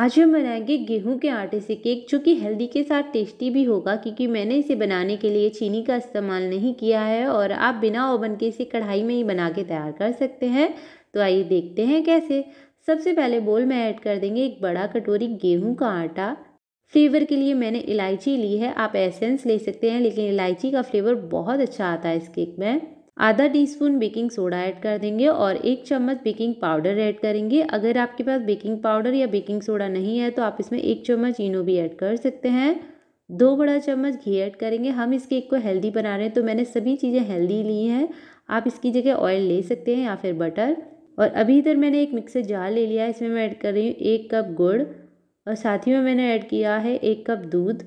आज हम बनाएंगे गेहूं के आटे से केक जो कि हेल्दी के साथ टेस्टी भी होगा क्योंकि मैंने इसे बनाने के लिए चीनी का इस्तेमाल नहीं किया है और आप बिना ओवन के इसे कढ़ाई में ही बना के तैयार कर सकते हैं तो आइए देखते हैं कैसे सबसे पहले बोल में ऐड कर देंगे एक बड़ा कटोरी गेहूँ का आटा फ्लेवर के लिए मैंने इलायची ली है आप एसेंस ले सकते हैं लेकिन इलायची का फ्लेवर बहुत अच्छा आता है इस केक में आधा टीस्पून बेकिंग सोडा ऐड कर देंगे और एक चम्मच बेकिंग पाउडर ऐड करेंगे अगर आपके पास बेकिंग पाउडर या बेकिंग सोडा नहीं है तो आप इसमें एक चम्मच इनो भी ऐड कर सकते हैं दो बड़ा चम्मच घी ऐड करेंगे हम इस केक को हेल्दी बना रहे हैं तो मैंने सभी चीज़ें हेल्दी ली हैं आप इसकी जगह ऑयल ले सकते हैं या फिर बटर और अभी इधर मैंने एक मिक्सर जार ले लिया है इसमें मैं ऐड कर रही हूँ एक कप गुड़ और साथ ही में मैंने ऐड किया है एक कप दूध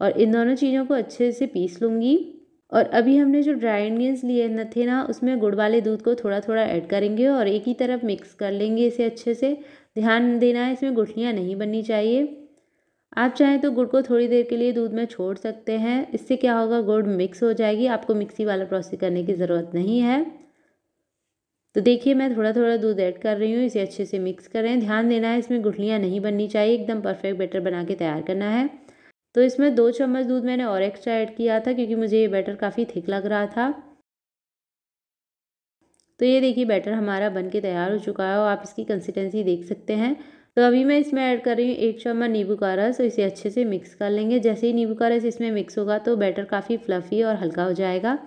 और इन दोनों चीज़ों को अच्छे से पीस लूँगी और अभी हमने जो ड्राई इंडियंस लिए थे ना उसमें गुड़ वाले दूध को थोड़ा थोड़ा ऐड करेंगे और एक ही तरफ मिक्स कर लेंगे इसे अच्छे से ध्यान देना है इसमें गुठलियाँ नहीं बननी चाहिए आप चाहें तो गुड़ को थोड़ी देर के लिए दूध में छोड़ सकते हैं इससे क्या होगा गुड़ मिक्स हो जाएगी आपको मिक्सी वाला प्रोसेस करने की ज़रूरत नहीं है तो देखिए मैं थोड़ा थोड़ा दूध ऐड कर रही हूँ इसे अच्छे से मिक्स करें ध्यान देना है इसमें गुठलियाँ नहीं बननी चाहिए एकदम परफेक्ट बैटर बना के तैयार करना है तो इसमें दो चम्मच दूध मैंने और एक्स्ट्रा ऐड किया था क्योंकि मुझे ये बैटर काफ़ी थिक लग रहा था तो ये देखिए बैटर हमारा बन के तैयार हो चुका है और आप इसकी कंसिस्टेंसी देख सकते हैं तो अभी मैं इसमें ऐड कर रही हूँ एक चम्मच नींबू का रस और तो इसे अच्छे से मिक्स कर लेंगे जैसे ही नींबू का रस इसमें मिक्स होगा तो बैटर काफ़ी फ्लफ़ी और हल्का हो जाएगा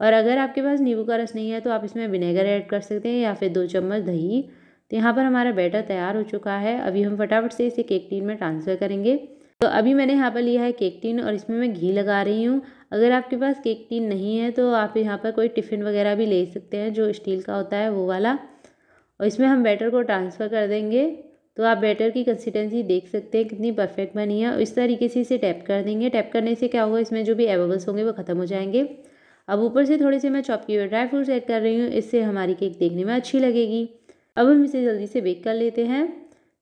और अगर आपके पास नींबू का रस नहीं है तो आप इसमें विनेगर ऐड कर सकते हैं या फिर दो चम्मच दही तो यहाँ पर हमारा बैटर तैयार हो चुका है अभी हम फटाफट से इसे केक टीन में ट्रांसफ़र करेंगे तो अभी मैंने यहाँ पर लिया है केक टीन और इसमें मैं घी लगा रही हूँ अगर आपके पास केक टीन नहीं है तो आप यहाँ पर कोई टिफ़िन वगैरह भी ले सकते हैं जो स्टील का होता है वो वाला और इसमें हम बैटर को ट्रांसफ़र कर देंगे तो आप बैटर की कंसिस्टेंसी देख सकते हैं कितनी परफेक्ट बनी है और इस तरीके से इसे टैप कर देंगे टैप करने से क्या होगा इसमें जो भी एवेबल्स होंगे वो ख़त्म हो जाएंगे अब ऊपर से थोड़े से मैं चॉप किए हुए ड्राई फ्रूट्स ऐड कर रही हूँ इससे हमारी केक देखने में अच्छी लगेगी अब हम इसे जल्दी से बेक कर लेते हैं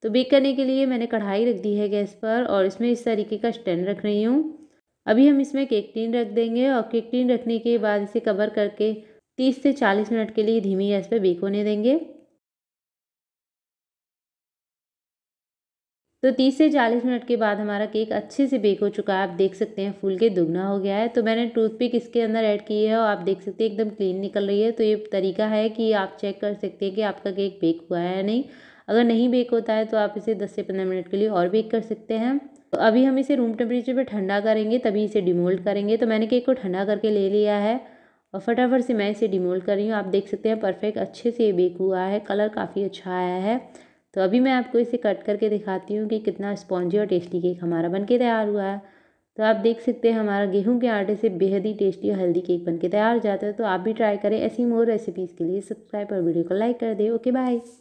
तो बेक करने के लिए मैंने कढ़ाई रख दी है गैस पर और इसमें इस तरीके का स्टैंड रख रही हूँ अभी हम इसमें केक टीन रख देंगे और केक टीन रखने के बाद इसे कवर करके तीस से चालीस मिनट के लिए धीमी गैस पर बेक होने देंगे तो तीस से चालीस मिनट के बाद हमारा केक अच्छे से बेक हो चुका है आप देख सकते हैं फूल के दुगना हो गया है तो मैंने टूथपिक इसके अंदर ऐड की है और आप देख सकते हैं एकदम क्लीन निकल रही है तो ये तरीका है कि आप चेक कर सकते हैं कि आपका केक बेक हुआ है या नहीं अगर नहीं बेक होता है तो आप इसे दस से पंद्रह मिनट के लिए और बेक कर सकते हैं तो अभी हम इसे रूम टेम्परेचर पर ठंडा करेंगे तभी इसे डिमोल्ड करेंगे तो मैंने केक को ठंडा करके ले लिया है और फटाफट से मैं इसे डिमोल्ड कर रही हूँ आप देख सकते हैं परफेक्ट अच्छे से ये बेक हुआ है कलर काफ़ी अच्छा आया है तो अभी मैं आपको इसे कट करके दिखाती हूँ कि कितना स्पॉन्जी और टेस्टी केक हमारा बनके तैयार हुआ है तो आप देख सकते हैं हमारा गेहूं के आटे से बेहद ही टेस्टी और हेल्दी केक बनके तैयार हो जाता है तो आप भी ट्राई करें ऐसी मोर रेसिपीज़ के लिए सब्सक्राइब और वीडियो को लाइक कर दें ओके बाय